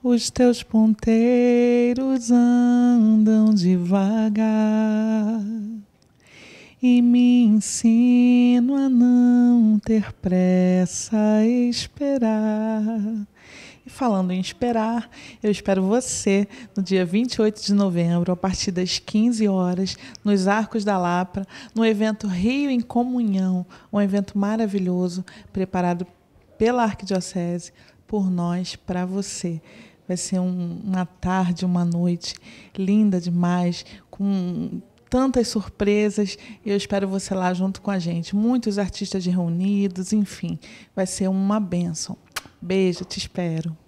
Os teus ponteiros andam devagar e me ensino a não ter pressa a esperar. E falando em esperar, eu espero você no dia 28 de novembro, a partir das 15 horas, nos Arcos da Lapa, no evento Rio em Comunhão, um evento maravilhoso preparado pela Arquidiocese por nós para você. Vai ser um, uma tarde, uma noite linda demais, com tantas surpresas e eu espero você lá junto com a gente. Muitos artistas reunidos, enfim, vai ser uma bênção. Beijo, te espero.